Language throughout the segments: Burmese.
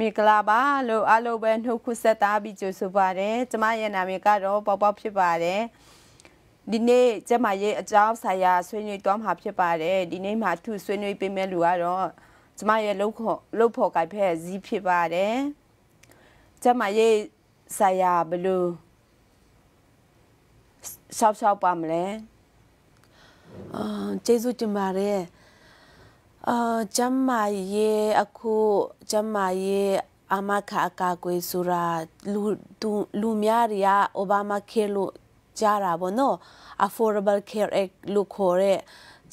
မင်္ဂလာပါလို့အားလုံးပဲနှုတ်ခွဆက်သားပြီးကြိုဆိုပါတယ်ကျမရဲ့နာမည်ကတော့ပေါပေါဖြစ်ပါတယ်ဒီနေ့ကျမရဲ့အကြောင်းဆိုင်ရာဆွေးနွေးသွားမှာဖြစ်ပါတယ်ဒီနေ့မှာသူဆွေးနွေးပေးမယ့်လူကတော့ကျမရဲ့လှုပ်ခေါ်လှုပ်ဖော်ကြိုက်ဖက်ဇီးဖြစ်ပါတယ်ကျမရဲ့ဆိုင်ရာဘလူးရှောက်ရှောက်ပါမလဲအာကျေးဇူးတင်ပါတယ်အာဂျမ်မာရေအခုဂျမ်မာရေအမခအကာကွေဆိုတာလူလူများတွေကအိုဘားမားခေလို့ကြားတာပေါ့နော် affordable care act လို့ခေါ်တဲ့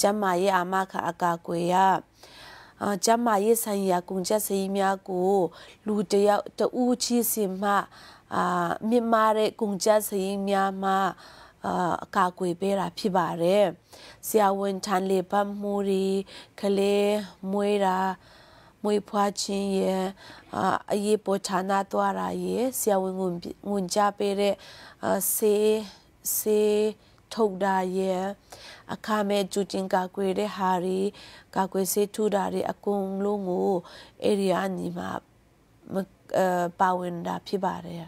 ဂျမ်မာရေအမခအကာကွေရအာဂျမ်မာရေဆိုင်ရာကုန်ချက်စည်းများကိုလူတယောက်တူးချီစီမှအာမြင့်မားတဲ့ကုန်ချက်စည်းများမှာအကာအကွယ်ပေးတာဖြစ်ပါတယ်ဆရာဝန်ထန်လေပတ်မှုရီကလေးမွေးတာမွေးဖွားခြင်းရဲ့အရေးပေါ်ဌာနသွားတာရဲ့ဆရာဝန်ငွန်ကြပေးတဲ့ဆေးဆေးထုတ်တာရဲ့အခမဲ့ကြူကျင်ကာကွယ်တဲ့ဟာတွေကာကွယ်ဆေးထုတ်တာတွေအကုန်လုံးကို area ညီမှာပါဝင်တာဖြစ်ပါတယ်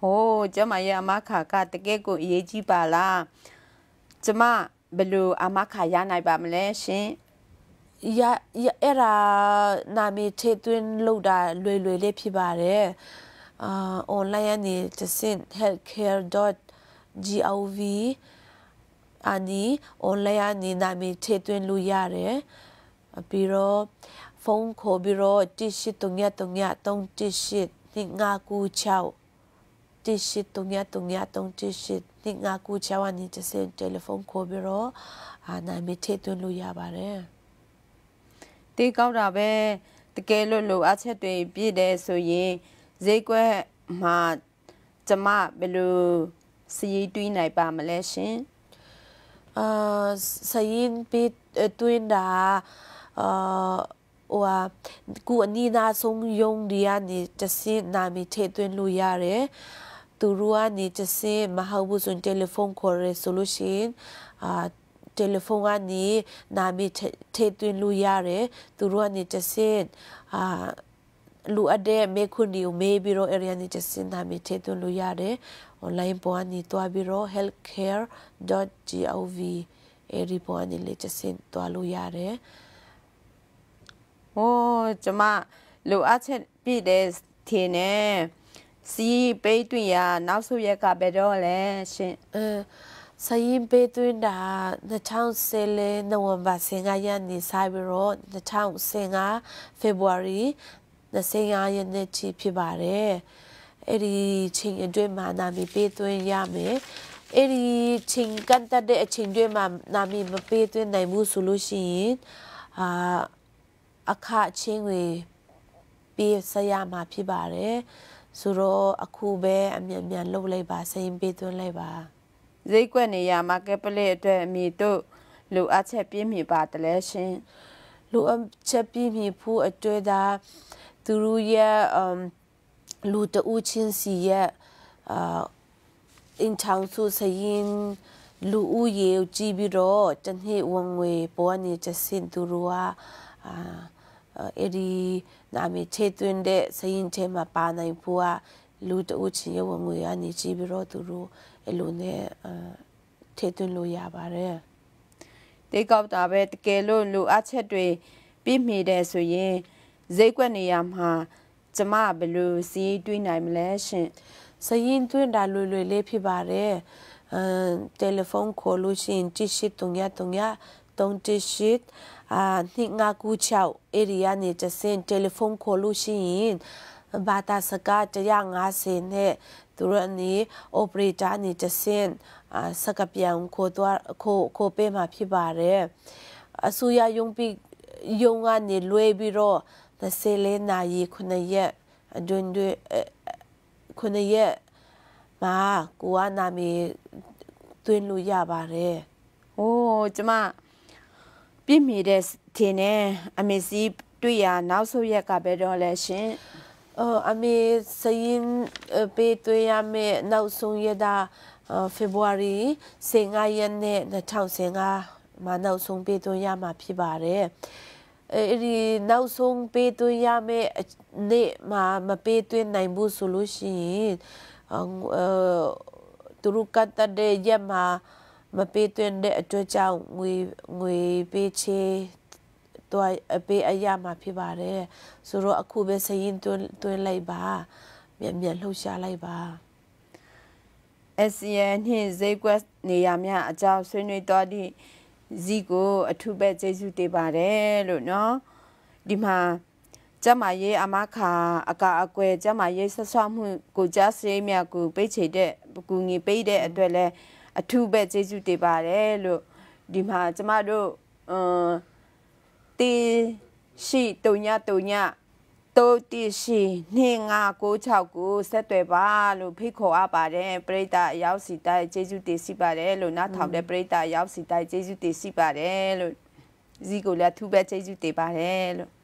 ဟိုးကျမရဲ့အမခါကတကယ်ကိုအရေးကြီးပါလားကျမဘယ်လိုအမခါရနိုင်ပါမလဲရှင်ရရအဲ့ဒါနာမည်ထေသွင်းလောက်တာလွယ်လွယ်လေးဖြစ်ပါတယ်အာ online ကနေ tsinhealthcare.gov အနီ online ကနေနာမည်ထေသွင်းလို့ရတယ်ပြီးတော့ဖုန်းခေါ်ပြီးတော့1839 318 596တိရှိတုံရတုံရတုံတိရှိနေငါကူချဝနီတစင်တယ်လီဖုန်းခေါ်ပြီးတော့အာနာမည်ထည့်သွင်းလို့ရပါတယ်။တေးကောက်တာပဲတကယ်လို့လိုအပ်ချက်တွေပြည့်တယ်ဆိုရင်ဈေးကွက်မှာကျမဘယ်လိုစည်ရည်တွင်းနိုင်ပါမလဲရှင်။အာစည်ရင်ပြည့်တွင်းတာအာဟိုဟာကိုအနီးသားဆုံးယုံဒီကနေတစင်းနာမည်ထည့်သွင်းလို့ရတယ်သူတို့ကနေတစင်မဟုတ်ဘူးဆိုရင်တယ်လီဖုန်းခေါ်ရဲဆိုလို့ရှိရင်အာတယ်လီဖုန်းကနေနာမည်ထည့်သွင်းလို့ရတယ်သူတို့ကနေတစင်အာလူအပ်တဲ့မေခွန်းဒီကိုမေးပြီးတော့ area နေတစင်နာမည်ထည့်သွင်းလို့ရတယ် online ပေါ်ကနေတွားပြီးတော့ healthcare.gov area ပေါ်ကနေလေတစင်တွားလို့ရတယ်။ဟောကျမလိုအပ်ချက်ပြည့်တဲ့ထင်တယ်စီပိတ်တွင်ရနောက်ဆိုရကဘယ်တော့လဲရှင်အဆိုင်ပိတ်တွင်တာ2010လေနိုဝင်ဘာ15ရက်နေ့ဆိုင်ပြီးတော့2015 February 25ရက်နေ့ထိဖြစ်ပါတယ်အဲ့ဒီချိန်အတွင်းမှာနာမည်ပေးသွင်းရမယ်အဲ့ဒီချိန်ကန့်တတ်တဲ့အချိန်တွေမှာနာမည်မပေးသွင်းနိုင်ဘူးဆိုလို့ရှိရင်အာအခအချင်းတွေပေးဆက်ရမှာဖြစ်ပါတယ်။ဆိုတော့အခုပဲအမြန်မြန်လှုပ်လိုက်ပါစိန်ပေးသွင်းလိုက်ပါဈေးကွက်နေရမှာကက်ပလက်အတွက်အမိတို့လိုအပ်ချက်ပြည့်မြပါတလဲရှင်လိုအပ်ချက်ပြည့်မြဖို့အတွက်ဒါသူတို့ရဲ့လူတူချင်းစီရဲ့အာအင်ချောင်းစုစရင်လူဦးရေကိုကြည့်ပြီးတော့တနေ့ဝန်ငွေပေါ်နေချက်စင်သူတို့ကအာအဲဒီနာမည်ချေသွင်းတဲ့စရင်ထဲမှာပါနိုင်ဖို့ကလူတဦးချင်းရဲ့ဝင်ငွေကနေကြည့်ပြီးတော့သူတို့အဲ့လိုနဲ့ထည့်သွင်းလို့ရပါတယ်။တိတ်ကောက်တာပဲတကယ်လို့လူအချက်တွေပြည့်မီတယ်ဆိုရင်ဈေးကွက်နေရာမှာကျမဘယ်လိုစီးတွေးနိုင်မလဲရှင်။စရင်သွင်းတာလွယ်လွယ်လေးဖြစ်ပါတယ်။တယ်လီဖုန်းခေါ်လို့ရှိရင်တစ်ရှိတုံရတုံရတုံးတစ်ရှိအာနှိငါကူချောက်ဧရိယာနေတစင်တယ်လီဖုန်းခေါ်လို့ရှိရင်ဘာသာစကား150နဲ့သူတို့အနေ operator နေတစင်အာစကပြောင်းခေါ်တော့ခေါ်ခေါ်ပေးမှာဖြစ်ပါတယ်အဆူရယုံပြီးယုံကနေလွဲပြီးတော့24နာရီ9ရက်အတွင်းတွင်9ရက်မကိုကနာမည်သွင်းလို့ရပါတယ်။ဟိုးကျမ ပြည့်မီတဲ့ထင်နေအမေစီ တွေ့ရနောက်ဆုံးရက်ကပဲတော့လဲရှင်။အော်အမေစရင်ပေးတွေ့ရမယ်နောက်ဆုံးရက်ဒါဖေဖော်ဝါရီ15ရက်နေ့2015မှာနောက်ဆုံးပေးတွေ့ရမှာဖြစ်ပါတယ်။အဲ့ဒီနောက်ဆုံးပေးသွင်းရမယ့်နေ့မှာမပေးသွင်းနိုင်ဘူးဆိုလို့ရှိရင်သူတို့ကတ်တတဲ့ရက်မှာမပေးသွင်းတဲ့အတွက်ကြောင့်ငွေငွေပေးချေတော့အပေးအရမှာဖြစ်ပါတယ်ဆိုတော့အခုပဲစရင်သွင်းသွင်းလိုက်ပါမြန်မြန်လှုပ်ရှားလိုက်ပါ SCN နှင့် Zquest နေရာများအကြောင်းဆွေးနွေးတော်သည့်ဇီကို အထူးပဲကျေးဇူးတင်ပါတယ်လို့เนาะဒီမှာကျမရေးအမခါအကအကွယ်ကျမရေးဆက်ဆွမှုကိုကြားစေးမြကိုပိတ်ချေတဲ့ကူငီပိတ်တဲ့အတွက်လဲအထူးပဲကျေးဇူးတင်ပါတယ်လို့ဒီမှာကျမတို့အမ်တီရှိတုံညတုံညတိုးတီရှိ2596ကိုဆက်သွယ်ပါလို့ဖိတ်ခေါ်အပ်ပါတယ်ပရိသတ်အရောက်စီတိုင်းကျေးဇူးတင်ရှိပါတယ်လို့နားထောင်တဲ့ပရိသတ်အရောက်စီတိုင်းကျေးဇူးတင်ရှိပါတယ်လို့ဇီကိုလည်းအထူးပဲကျေးဇူးတင်ပါတယ်လို့